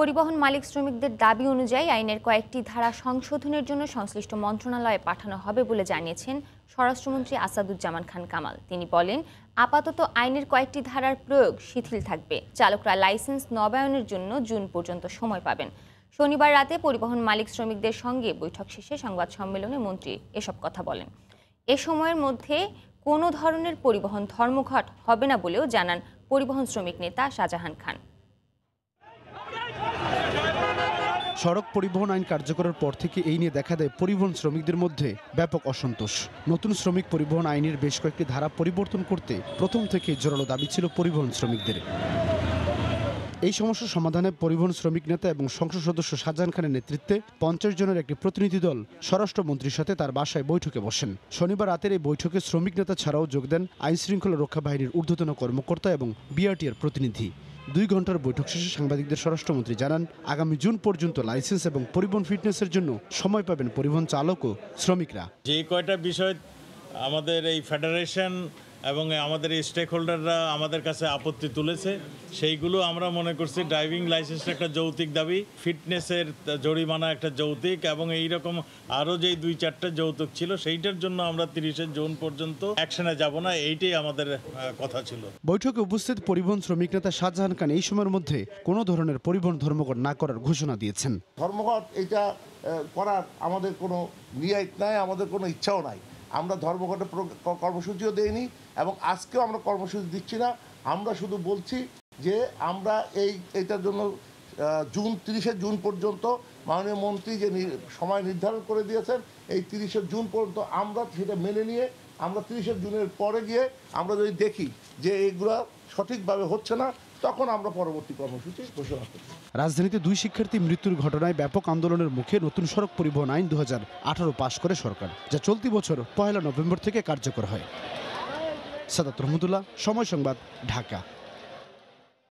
পরিবহন মালিক শ্রমিকদের দাবি অনুযায়ী আইনের কয়েকটি ধারা সংশোধনের জন্য সংশ্লিষ্ট মন্ত্রণালয়ে পাঠানো হবে বলে জানিয়েছেন স্বরাষ্ট্রমন্ত্রী আসাদুজ্জামান খান কামাল তিনি বলেন আপাতত আইনের কয়েকটি ধারার প্রয়োগ শিথিল থাকবে চালকরা লাইসেন্স নবায়নের জন্য জুন পর্যন্ত সময় পাবেন শনিবার রাতে পরিবহন মালিক শ্রমিকদের সঙ্গে বৈঠক শেষে সংবাদ সম্মেলনে মন্ত্রী এসব কথা বলেন এ সময়ের মধ্যে কোনো ধরনের পরিবহন ধর্মঘট হবে না বলেও জানান পরিবহন শ্রমিক নেতা শাহজাহান খান সড়ক পরিবহন আইন কার্যকরের পর থেকে এই নিয়ে দেখা দেয় পরিবহন শ্রমিকদের মধ্যে ব্যাপক অসন্তোষ নতুন শ্রমিক পরিবহন আইনের বেশ কয়েকটি ধারা পরিবর্তন করতে প্রথম থেকে জোরালো দাবি ছিল পরিবহন শ্রমিকদের এই সমস্যা সমাধানে পরিবহন শ্রমিক নেতা এবং সংসদ সদস্য শাহজাহান খানের নেতৃত্বে পঞ্চাশ জনের একটি প্রতিনিধি দল স্বরাষ্ট্রমন্ত্রীর সাথে তার বাসায় বৈঠকে বসেন শনিবার রাতের এই বৈঠকে শ্রমিক নেতা ছাড়াও যোগ দেন আইনশৃঙ্খলা রক্ষা বাহিনীর ঊর্ধ্বতন কর্মকর্তা এবং বিআরটিএর প্রতিনিধি দুই ঘন্টার বৈঠক শেষে সাংবাদিকদের স্বরাষ্ট্রমন্ত্রী জানান আগামী জুন পর্যন্ত লাইসেন্স এবং পরিবহন ফিটনেসের জন্য সময় পাবেন পরিবহন চালক ও শ্রমিকরা যে কয়টা বিষয় আমাদের এই ফেডারেশন এবং আমাদের এই স্টেক হোল্ডাররা আমাদের কাছে আপত্তি তুলেছে সেইগুলো আমরা মনে করছি ড্রাইভিং লাইসেন্সের একটা যৌতিক দাবি ফিটনেসের জরিমানা একটা যৌতিক এবং এই রকম আরও যেই দুই চারটা যৌতুক ছিল সেইটার জন্য আমরা তিরিশে জুন পর্যন্ত অ্যাকশনে যাব না এইটাই আমাদের কথা ছিল বৈঠকে উপস্থিত পরিবহন শ্রমিক নেতা শাহজাহান খান এই সময়ের মধ্যে কোনো ধরনের পরিবহন ধর্মঘট না করার ঘোষণা দিয়েছেন ধর্মঘট এটা করার আমাদের কোনো নিয়ত নাই আমাদের কোনো ইচ্ছাও নাই আমরা ধর্মঘটের কর্মসূচিও দেইনি এবং আজকেও আমরা কর্মসূচি দিচ্ছি না আমরা শুধু বলছি যে আমরা এই এটার জন্য জুন তিরিশে জুন পর্যন্ত মাননীয় মন্ত্রী যে সময় নির্ধারণ করে দিয়েছেন এই তিরিশে জুন পর্যন্ত আমরা সেটা মেনে নিয়ে আমরা তিরিশে জুনের পরে গিয়ে আমরা যদি দেখি যে এইগুলো সঠিকভাবে হচ্ছে না তখন আমরা পরবর্তী কর্মসূচি ঘোষণা করি রাজধানীতে দুই শিক্ষার্থী মৃত্যুর ঘটনায় ব্যাপক আন্দোলনের মুখে নতুন সড়ক পরিবহন আইন দু পাশ করে সরকার যা চলতি বছর পয়লা নভেম্বর থেকে কার্যকর হয় সাদাত রহমদুল্লাহ সময় সংবাদ ঢাকা